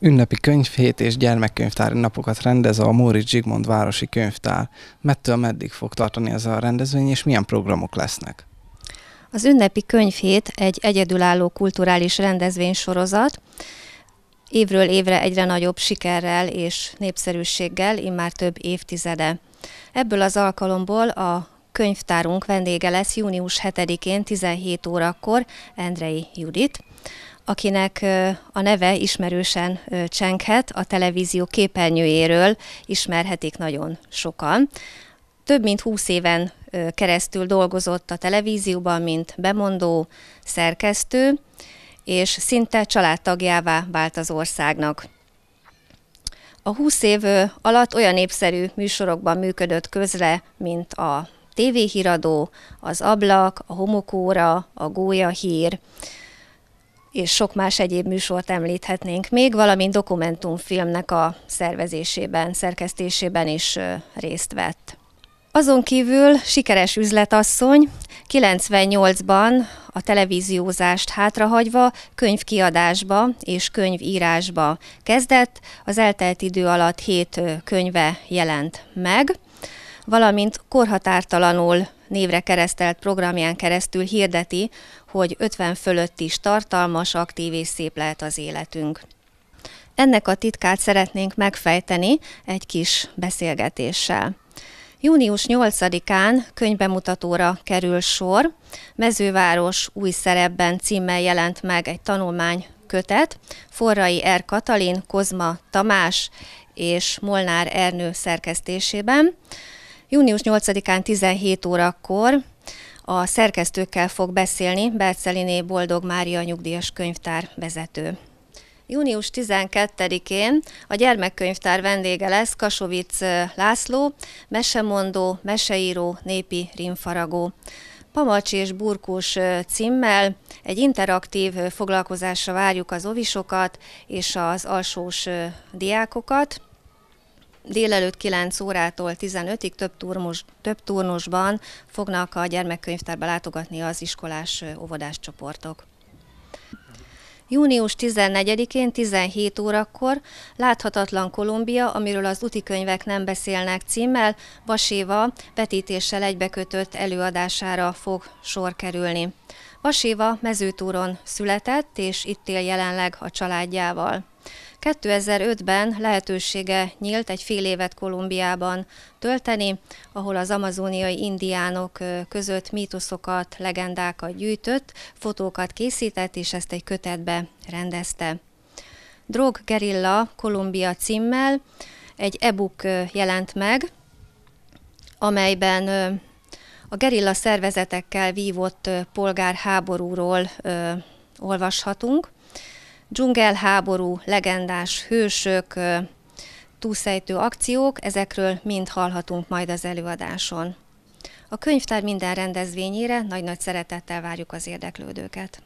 Ünnepi könyvhét és gyermekkönyvtári napokat rendez a Móri Zsigmond Városi Könyvtár. Mettől meddig fog tartani ez a rendezvény, és milyen programok lesznek? Az ünnepi könyvhét egy egyedülálló kulturális rendezvénysorozat, évről évre egyre nagyobb sikerrel és népszerűséggel, immár több évtizede. Ebből az alkalomból a könyvtárunk vendége lesz június 7-én 17 órakor Endrei Judit, akinek a neve ismerősen csenghet, a televízió képernyőjéről ismerhetik nagyon sokan. Több mint húsz éven keresztül dolgozott a televízióban, mint bemondó, szerkesztő, és szinte családtagjává vált az országnak. A 20 év alatt olyan népszerű műsorokban működött közre, mint a TV híradó, az ablak, a homokóra, a gólya hír, és sok más egyéb műsort említhetnénk még, valamint dokumentumfilmnek a szervezésében, szerkesztésében is részt vett. Azon kívül sikeres üzletasszony, 98-ban a televíziózást hátrahagyva könyvkiadásba és könyvírásba kezdett, az eltelt idő alatt hét könyve jelent meg, valamint korhatártalanul névre keresztelt programján keresztül hirdeti, hogy 50 fölött is tartalmas, aktív és szép lehet az életünk. Ennek a titkát szeretnénk megfejteni egy kis beszélgetéssel. Június 8-án könyvbemutatóra kerül sor. Mezőváros új szerepben címmel jelent meg egy tanulmány kötet. Forrai R. Katalin, Kozma Tamás és Molnár Ernő szerkesztésében. Június 8-án 17 órakor a szerkesztőkkel fog beszélni Berceliné Boldog Mária nyugdíjas könyvtár vezető. Június 12-én a gyermekkönyvtár vendége lesz Kasovic László, mesemondó, meseíró, népi rimfaragó, Pamacs és Burkus címmel egy interaktív foglalkozásra várjuk az ovisokat és az alsós diákokat délelőtt 9 órától 15-ig több, turmus, több turnusban fognak a gyermekkönyvtárba látogatni az iskolás óvodás csoportok. Június 14-én 17 órakor Láthatatlan Kolumbia, amiről az utikönyvek nem beszélnek címmel, Vaséva vetítéssel egybekötött előadására fog sor kerülni. Haséva mezőtúron született, és itt él jelenleg a családjával. 2005-ben lehetősége nyílt egy fél évet Kolumbiában tölteni, ahol az amazóniai indiánok között mítoszokat, legendákat gyűjtött, fotókat készített, és ezt egy kötetbe rendezte. Drog Gerilla Kolumbia címmel egy e-book jelent meg, amelyben a gerilla szervezetekkel vívott polgárháborúról ö, olvashatunk. Dzsungelháború, legendás hősök, ö, túlszejtő akciók, ezekről mind hallhatunk majd az előadáson. A könyvtár minden rendezvényére nagy-nagy szeretettel várjuk az érdeklődőket.